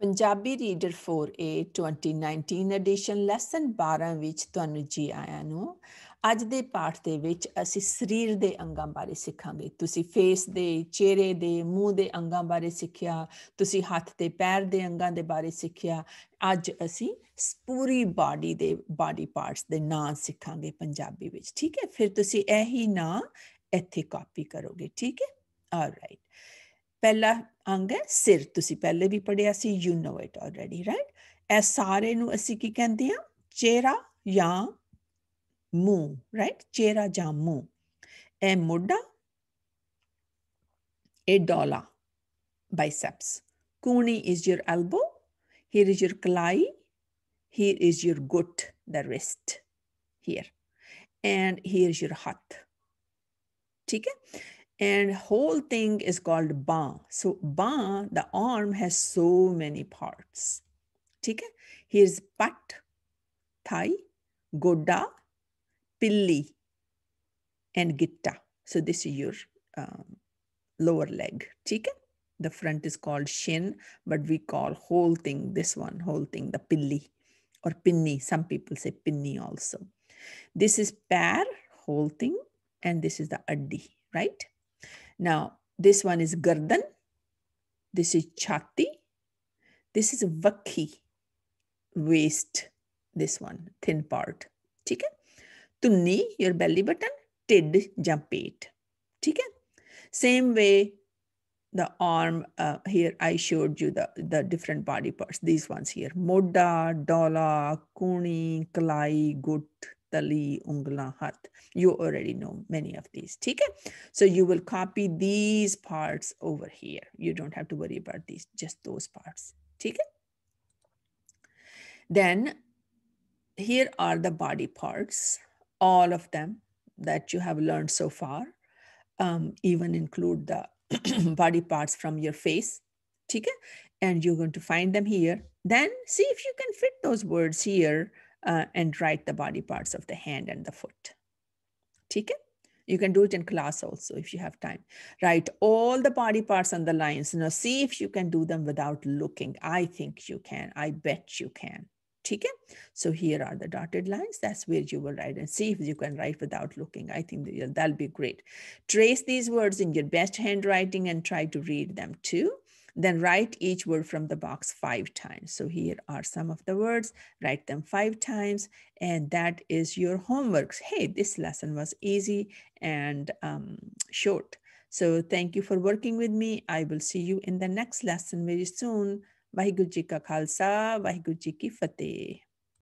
Punjabi reader 4A 2019 edition lesson 12 ਵਿੱਚ ਤੁਹਾਨੂੰ ਜੀ ਆਇਆਂ ਨੂੰ ਅੱਜ ਦੇ ਪਾਠ ਦੇ ਵਿੱਚ ਅਸੀਂ ਸਰੀਰ ਦੇ ਅੰਗਾਂ ਬਾਰੇ ਸਿੱਖਾਂਗੇ ਤੁਸੀਂ ਫੇਸ ਦੇ ਚਿਹਰੇ ਦੇ ਮੂੰਹ ਦੇ ਅੰਗਾਂ ਬਾਰੇ ਸਿੱਖਿਆ ਤੁਸੀਂ ਹੱਥ ਤੇ ਪੈਰ ਦੇ ਅੰਗਾਂ ਦੇ ਬਾਰੇ ਸਿੱਖਿਆ ਅੱਜ ਅਸੀਂ ਪੂਰੀ ਬਾਡੀ ਦੇ ਬਾਡੀ ਪਾਰਟਸ ਦੇ ਨਾਂ ਸਿੱਖਾਂਗੇ ਪੰਜਾਬੀ ਵਿੱਚ ਠੀਕ ਹੈ ਫਿਰ ਤੁਸੀਂ ਇਹੀ ਨਾਂ ਇੱਥੇ ਕਾਪੀ ਕਰੋਗੇ ਠੀਕ ਹੈ ਰਾਈਟ ਪਹਿਲਾ ਅੰਗ ਹੈ ਸਿਰ ਤੁਸੀਂ ਪਹਿਲੇ ਵੀ ਪੜਿਆ ਸੀ you know it already right ਇਹ ਸਾਰੇ ਨੂੰ ਅਸੀਂ ਕੀ ਕਹਿੰਦੇ ਆ ਚਿਹਰਾ ਜਾਂ ਮੂੰਹ ਰਾਈਟ ਚਿਹਰਾ ਜਾਂ ਮੂੰਹ ਇਹ ਮੋਢਾ ਇਹ ਡੋਲਾ biceps kuni is your elbow here is your kalai here is your gut the wrist here and here is your hat ठीक है and whole thing is called ba. So ba, the arm has so many parts. Okay, here's pat, thigh, goda, pilli, and gitta. So this is your um, lower leg. Okay, the front is called shin, but we call whole thing this one whole thing the pilli or pinni. Some people say pinni also. This is pair whole thing, and this is the addi, right? Now, this one is Gardan. This is Chati. This is Vakhi, waist, this one, thin part. Okay? है Tunni, your belly button. Tid, jump पेट ठीक Same way, the arm uh, here i showed you the the different body parts these ones here moda dola kuni kalai gut Tali, Ungla, Hat. You already know many of these. Okay? So you will copy these parts over here. You don't have to worry about these, just those parts. Okay? Then here are the body parts, all of them that you have learned so far, um, even include the body parts from your face. Okay? And you're going to find them here. Then see if you can fit those words here uh, and write the body parts of the hand and the foot. Take it. you can do it in class also if you have time. Write all the body parts on the lines. Now see if you can do them without looking. I think you can. I bet you can. Okay? So here are the dotted lines. That's where you will write and see if you can write without looking. I think that'll be great. Trace these words in your best handwriting and try to read them too. Then write each word from the box five times. So here are some of the words, write them five times, and that is your homework. Hey, this lesson was easy and um, short. So thank you for working with me. I will see you in the next lesson very soon. Vaheguru Ka Khalsa, Vaheguru Ki Fateh.